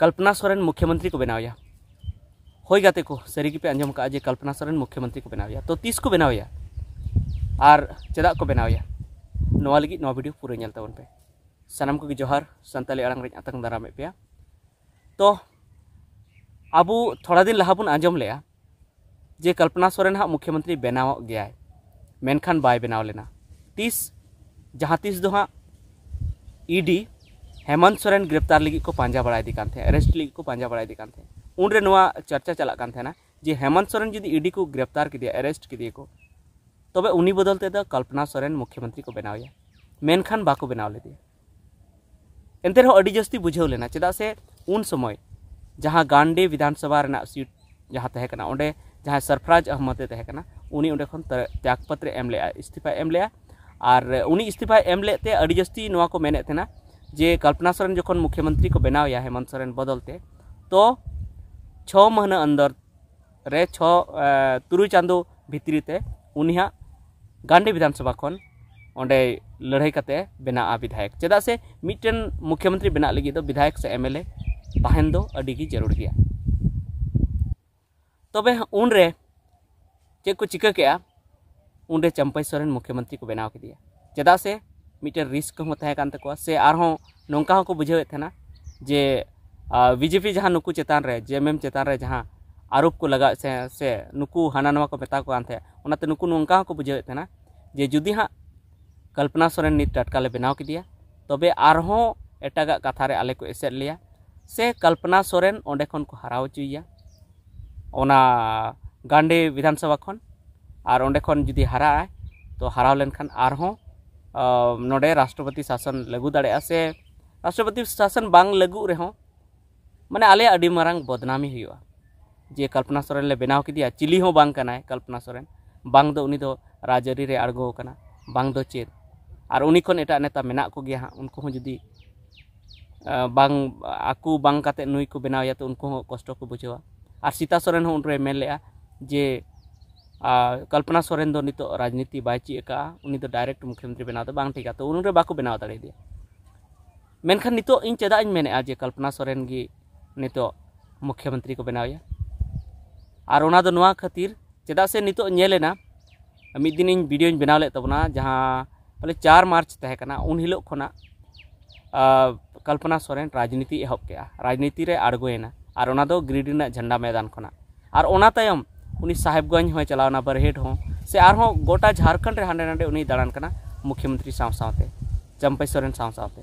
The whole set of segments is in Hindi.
कल्पना सोरेन मुख्यमंत्री को बनाया होगा को सारी पे आज का जे कल्पना सोरेन मुख्यमंत्री को बनाया तो तीस को बनाया और चेदा को बनाया ना लगे ना वीडियो पूरा नलताबन पे सनम को जोहार सानी आड़ रही आतंक दाराम पे तो अब थोड़ा दिन लहा बन ले जे कल्पना सोरेन हाँ मुख्यमंत्री बनाव गया मेनखान बै बनाव लेना तीस जहाँ तीस दो हाँ इडी हेमंत सोरेन गिरफ्तार लगे को पाजा बड़ा थे अरेस्ट लगे को पाजा बड़ा थे उनरे चर्चा चलना जे हेमंत सोरेन जी इडी को गिरफ्तार किया अरेस्ट किए तब तो बदलते कल्पना सोरेन मुख्यमंत्री को बनाया मनखान बाको बनाव लेदे एनते जस्ती बुझेना चेदा से उन समय जहाँ गांडे विधानसभा सीट जहाँ तक ओडे जहाँ सरफराज अहमदे तहकना उन्नी त्यागपत्र एम इस्तीफा एम ले और उन्नी इस्तीफा एम लेते जस्ती को मेनेना जे कल्पना सोरेन जो मुख्यमंत्री को बना है हेमंत सोरेन बदलते तो छ महीना अंदर रे छ तुरु चांदो भित्रीते उनिया गांडी विधानसभा खन ओंडे लड़ाई करते बना विधायक चेदा से मिटन मुख्यमंत्री बना लगी तो विधायक से एमएलए बाहन दो अडीगी जरूर गया तबे तो उन रे चेक को चिका किया उन रे चंपई सोरेन मुख्यमंत्री को बना के दिया चेदा से मिट्टे रिस्कान से नौका बुझे जे बीजेपी जहाँ नुकू चतान रे जे एम एम चतान जहाँ आरोप को लगा से से नुकू हाना नवा को मेता कोते नुकू नौका बुझे जे जुदी हाँ कल्पना सोरेन नीत टाटका बनाव कि तबे और एटाग कथा आले को एसेट लिया से कल्पना सोरेन अंडेन को हारा चुना गांडी विधानसभा और अंडे जुदी हारा तो हारा लेखान और ना राष्ट्रपति शासन लगू दड़ा से राष्ट्रपति शासन बांग लगू रहे माने आले मारंग बदनामी हो जे कल्पना सोरेन ले बनाव किया चिली बांग कनाए कल्पना सोरेन बांग दो उनी दो राजरी रे अड़गो कना बांग दो चेत और उनी खन एटा नेता मेना को गया उनको हो जदी बांग आकु बांग काते नुई को बनाव या तो उनको कष्ट को बुझेवा और सीता सोरेन हो उनरे मेलेया जे कल्पना सोरेन तो नित राजनीति बै चेका डायरेक्ट मुख्यमंत्री बनाव तो बांग ठीक तो उन बनाव दाड़ी मनखान नित चाई मेने जे कल्पना सोरेन की नित मुख्यमंत्री को बनावे और ना खातिर चेदा से नित दिन भिडियो बनाव लेना तो जहाँ पहले चार मार्च तहकना उन हिल खा कल्पना सोरेन राजनीति के राजनीति अड़गोना और ग्रीडी झंडा मैदान खुना और उन्हीं साहेबगंज हों चलावना बरहेट हों से और गोटा झारखंड हाँ ना उन दाड़ान मुख्यमंत्री साव साते चम्पई सोरेन साव साते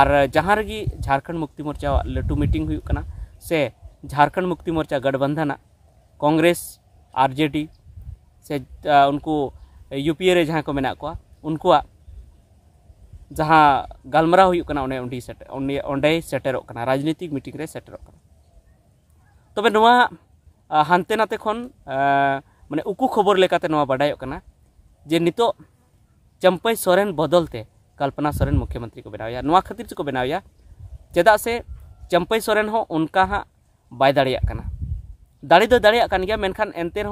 और जहाँ रही झारखंड मुक्ति मोर्चा लाटू मीटिंग से झारखंड मुक्ति मोर्चा गठबंधन कांग्रेस आरजेडी से उनको यूपीए रे जहाँ को मना को उनको जहाँ गलमरा होना सेटे सेटेर राजनीतिक मीटिंग सेटेर तब तो हानते नाते मैं उकु खबर बाडा जे नित चम्पई सरें बदलते कल्पना सरें मुख्यमंत्री को बनाया ना खातिर को बनाया चेदा से चम्पई सोरेन उनका हाँ बै दाड़ना दाड़ी तो दाड़ मेखान एनते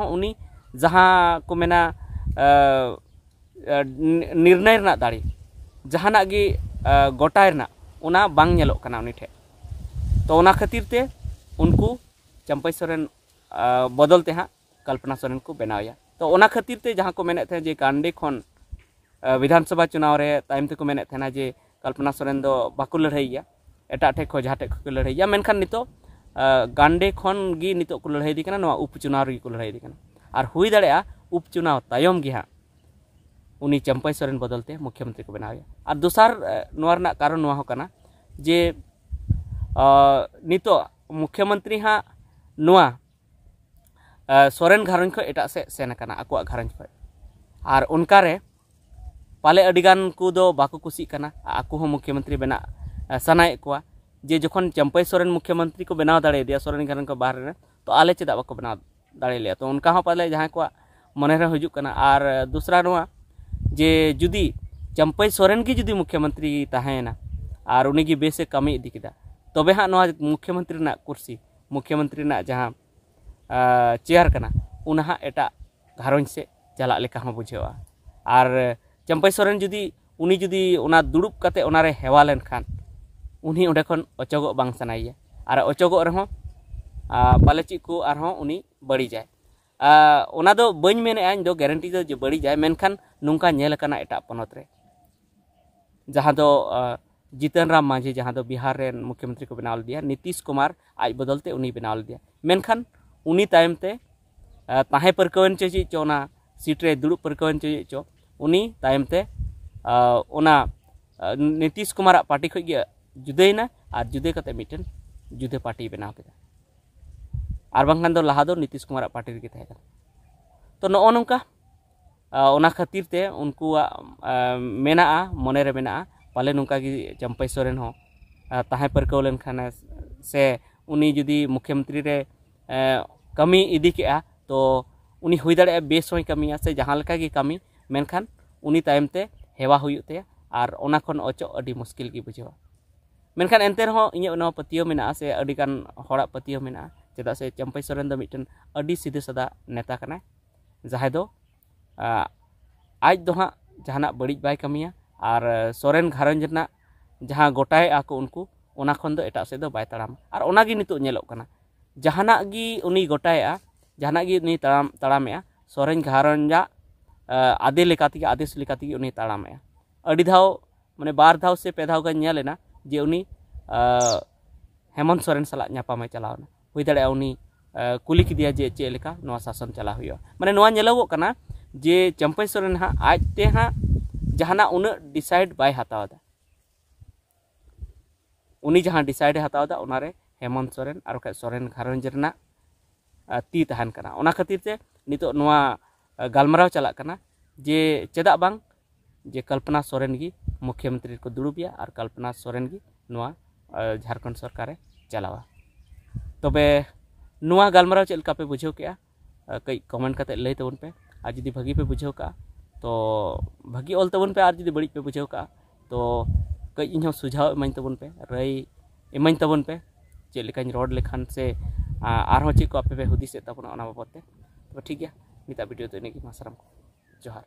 मेना निर्णय दाड़ी जहाँ गी गटाय तो खातिर उनको चम्पई सरें बदल तेहा कल्पना सोरेन को बनाया तो ओना खातिर ते जहां को मेने थे जे कांडे खन विधानसभा चुनाव रे टाइम ते को थे जे कल्पना सोरेन दो बाकु लड़ाईया एटा ठे खो जाटे को लड़ाईया मेनखान नितो गांडे खन गी नितो को लड़ाई दिकना नवा उपचुनाव रे को लड़ाई दिकना आर हुई दड़या उपचुनाव तायम गिहा उनी चंपई सोरेन बदलते मुख्यमंत्री को बनाया आर दुसार नोरना कारण नवा होकना जे नितो मुख्यमंत्री हाँ नवा सोरेन घरों को एट सेन आक घर और उनकारे पाले को कुना आकू मुख्यमंत्री बना सनाए को जे जो चंपई सोरेन मुख्यमंत्री को बनाव दाड़ा सोरेन घर को बाहर तो आले चेदा बाको बनाव दाड़े तो उनका पाले जहाँ को मनरे हजना और दूसरा ना जे जुदी चंपई सोरेन की जुदी मुख्यमंत्री तहेना और उन्हीं बेसे कमी इदी तब तो हाँ मुख्यमंत्री जहाँ चेयर का ना एट गाँज से चलने का बुझे और चम्पई सोरेन जुदी उन्हीं जुदी उना दुड़ब करते हेवा लेखान उन्हीं खन अचोग बांग सनाइए और अचोग रहे पाले चीज को उन्हीं बड़ी जाए बज मे दो ग्यारंटी तो बड़ी जाए मेखान नौका नलकाना एट पनत जहाँ दो जितन राम मांझी जहाँ बिहार मुख्यमंत्री को बनाव लिया नीतीश कुमार आज बदलते उन्हीं बनाव लिया मेखान उनमते तहे चो चो चेचना सीटरे दुड़ पारकवन चो चेचो उनमते नीतीश कुमार पार्टी खुद जुदेना और जुदे मिट्ट जुदे पार्टी बनाव के और बाखान तो लहा दो नीतीश कुमार पार्टी रे तो नौ नौका खातिर मेना मनेरे मे पाले नौका चम्पई सोरेन तहे पारकवन से उन्नी जुदी मुख्यमंत्री कमी इदी केगा तो उनी हुई दाड़े बेस होई कमी आसे जहां लका कमी मेन उनी टाइम ते हेवा हुई उते आर ओना खन अचो अडी मुश्किल की बुझो मेन खान एंतेर हो इने नो पतियो होड़ा पतियो मेना चेदा से चंपई सोरेन मिटन अडी सीधे सदा नेता कना जहां दो आज दो हा जहांना बड़ी बाय कमीया आर सोरेन घरन जना जहां गोटाए आको उनको ओना खन दो एटा से दो बाय तड़ाम आर ओना की नितो नेलो जहाँगी गटाए जहाँगी तड़ामे सोरेन घरजा आदि लेकाती आदेश लेकाती तड़ामे मैं बार दौ से पे दौ गलेना जे उन्नी हेमंत सोरेन सालपामे चलावे हो दी कुली की जे चेका शासन चला मैं जे चंपई सरें हाँ आजते हाँ जहाँ उन्ना डिसाइड बै हतावदा उन्नी जहाँ डिसाइड हतावदा हेमंत सोरेन और खा सोरेन गारंज ती तहन खातिर नित गमारा चलना जे चेदा बांग जे कल्पना सोरेन की मुख्यमंत्री को दुड़बे और कल्पना सोरेन की झारखंड सरकार चलावा तब गमारा चलका पे बुझे के कई कमेंट कर लै पे और जी भागी पे बुझे का तो भागी ऑल तबन पे जी बड़ी पे बुझे का तो कई इन सुझाव इमें तबन पे रई इमें तबन पे ᱪᱮᱫ ᱞᱮᱠᱟᱧ ᱨᱚᱲ ᱞᱮᱠᱷᱟᱱ ᱥᱮ ᱟᱨᱦᱚᱸ ᱪᱮᱫ ᱠᱚ ᱟᱯᱮ ᱯᱮ ᱦᱩᱫᱤᱥᱮᱫ ᱛᱟᱵᱚᱱᱟ ᱚᱱᱟ ᱵᱟᱵᱚᱫ ᱛᱮ ᱛᱚᱵᱮ ᱴᱷᱤᱠ ᱜᱮᱭᱟ ᱱᱤᱛᱟᱜ ᱵᱷᱤᱰᱤᱭᱳ ᱫᱚ ᱤᱱᱟᱹᱜᱮ ᱢᱟ ᱥᱟᱨᱟᱢ ᱠᱚ ᱡᱚᱦᱟᱨ